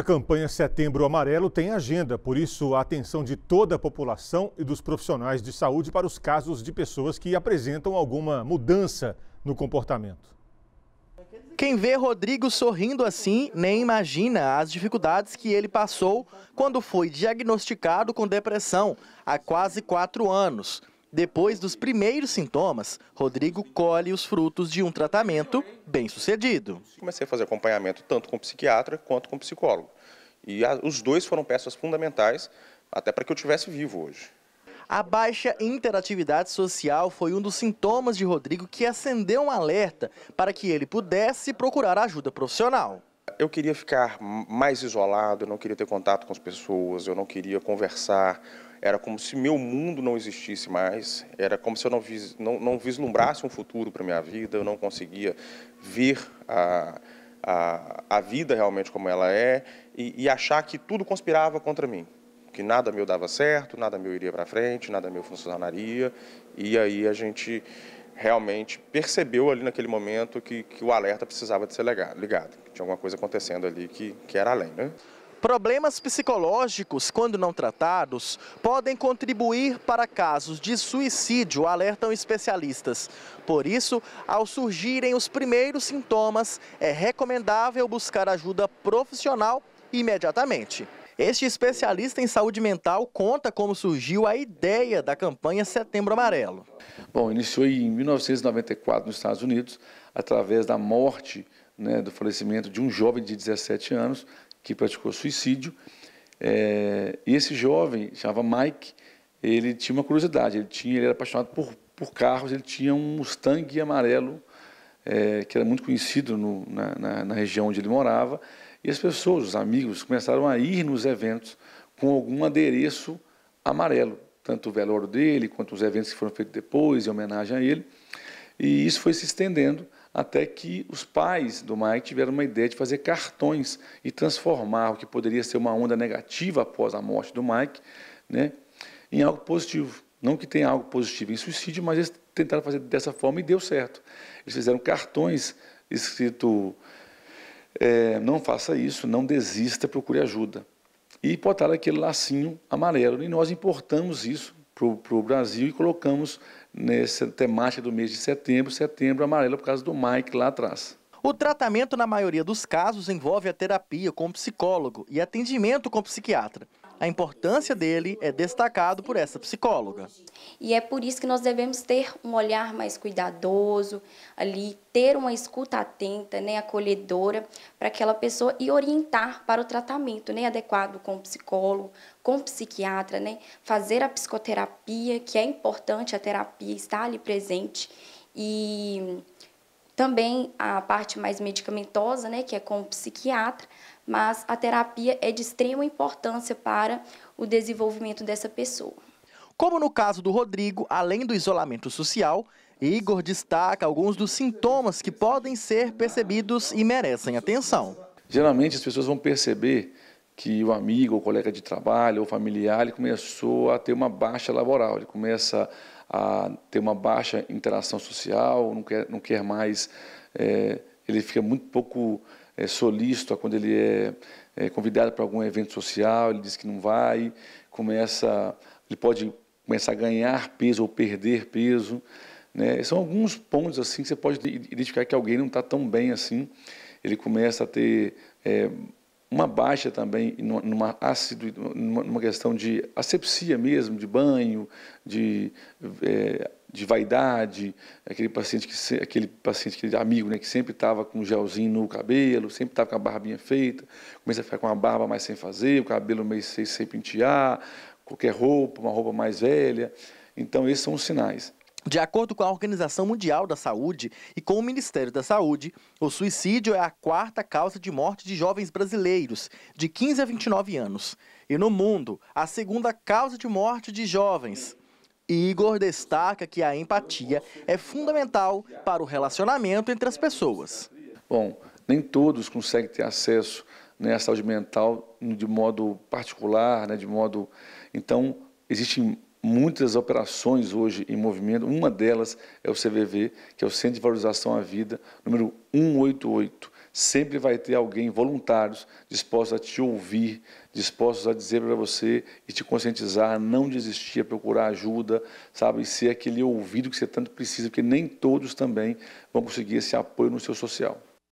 A campanha Setembro Amarelo tem agenda, por isso a atenção de toda a população e dos profissionais de saúde para os casos de pessoas que apresentam alguma mudança no comportamento. Quem vê Rodrigo sorrindo assim nem imagina as dificuldades que ele passou quando foi diagnosticado com depressão há quase quatro anos. Depois dos primeiros sintomas, Rodrigo colhe os frutos de um tratamento bem sucedido. Comecei a fazer acompanhamento tanto com psiquiatra quanto com psicólogo. E a, os dois foram peças fundamentais até para que eu tivesse vivo hoje. A baixa interatividade social foi um dos sintomas de Rodrigo que acendeu um alerta para que ele pudesse procurar ajuda profissional. Eu queria ficar mais isolado, eu não queria ter contato com as pessoas, eu não queria conversar, era como se meu mundo não existisse mais, era como se eu não, vis, não, não vislumbrasse um futuro para minha vida, eu não conseguia ver a, a, a vida realmente como ela é e, e achar que tudo conspirava contra mim que nada meu dava certo, nada meu iria para frente, nada meu funcionaria. E aí a gente realmente percebeu ali naquele momento que, que o alerta precisava de ser ligado, ligado, que tinha alguma coisa acontecendo ali que, que era além, né? Problemas psicológicos, quando não tratados, podem contribuir para casos de suicídio, alertam especialistas. Por isso, ao surgirem os primeiros sintomas, é recomendável buscar ajuda profissional imediatamente. Este especialista em saúde mental conta como surgiu a ideia da campanha Setembro Amarelo. Bom, iniciou em 1994 nos Estados Unidos, através da morte, né, do falecimento de um jovem de 17 anos que praticou suicídio. É, e esse jovem, chamava Mike, ele tinha uma curiosidade, ele, tinha, ele era apaixonado por, por carros, ele tinha um Mustang amarelo, é, que era muito conhecido no, na, na, na, região onde ele morava, e as pessoas, os amigos, começaram a ir nos eventos com algum adereço amarelo, tanto o velório dele, quanto os eventos que foram feitos depois, em homenagem a ele, e isso foi se estendendo, até que os pais do Mike tiveram uma ideia de fazer cartões e transformar o que poderia ser uma onda negativa após a morte do Mike né, em algo positivo. Não que tenha algo positivo em suicídio, mas eles tentaram fazer dessa forma e deu certo. Eles fizeram cartões escrito é, não faça isso, não desista, procure ajuda. E botaram aquele lacinho amarelo. E nós importamos isso para o Brasil e colocamos nessa temática do mês de setembro, setembro amarelo, por causa do Mike lá atrás. O tratamento, na maioria dos casos, envolve a terapia com psicólogo e atendimento com psiquiatra. A importância dele é destacado por essa psicóloga. E é por isso que nós devemos ter um olhar mais cuidadoso ali, ter uma escuta atenta, né, acolhedora para aquela pessoa e orientar para o tratamento, né, adequado com o psicólogo, com o psiquiatra, né, fazer a psicoterapia, que é importante a terapia estar ali presente e também a parte mais medicamentosa, né, que é com o psiquiatra, mas a terapia é de extrema importância para o desenvolvimento dessa pessoa. Como no caso do Rodrigo, além do isolamento social, Igor destaca alguns dos sintomas que podem ser percebidos e merecem atenção. Geralmente as pessoas vão perceber que o amigo, ou colega de trabalho, ou familiar, ele começou a ter uma baixa laboral, ele começa a ter uma baixa interação social, não quer, não quer mais, é, ele fica muito pouco é, solícito quando ele é, é convidado para algum evento social, ele diz que não vai, começa, ele pode começar a ganhar peso ou perder peso. Né? São alguns pontos assim que você pode identificar que alguém não está tão bem assim. Ele começa a ter é, uma baixa também numa, ácido, numa, numa questão de asepsia mesmo, de banho, de é, de vaidade, aquele paciente que aquele paciente, que amigo, né, que sempre estava com um gelzinho no cabelo, sempre estava com a barbinha feita, começa a ficar com a barba mais sem fazer, o cabelo meio sem, sem pentear, qualquer roupa, uma roupa mais velha. Então esses são os sinais. De acordo com a Organização Mundial da Saúde e com o Ministério da Saúde, o suicídio é a quarta causa de morte de jovens brasileiros, de 15 a 29 anos. E no mundo, a segunda causa de morte de jovens, Igor destaca que a empatia é fundamental para o relacionamento entre as pessoas. Bom, nem todos conseguem ter acesso né, à saúde mental de modo particular, né, de modo. Então, existem muitas operações hoje em movimento. Uma delas é o CVV, que é o Centro de Valorização à Vida, número 188. Sempre vai ter alguém, voluntários, dispostos a te ouvir, dispostos a dizer para você e te conscientizar, a não desistir, a procurar ajuda, sabe? E ser aquele ouvido que você tanto precisa, porque nem todos também vão conseguir esse apoio no seu social.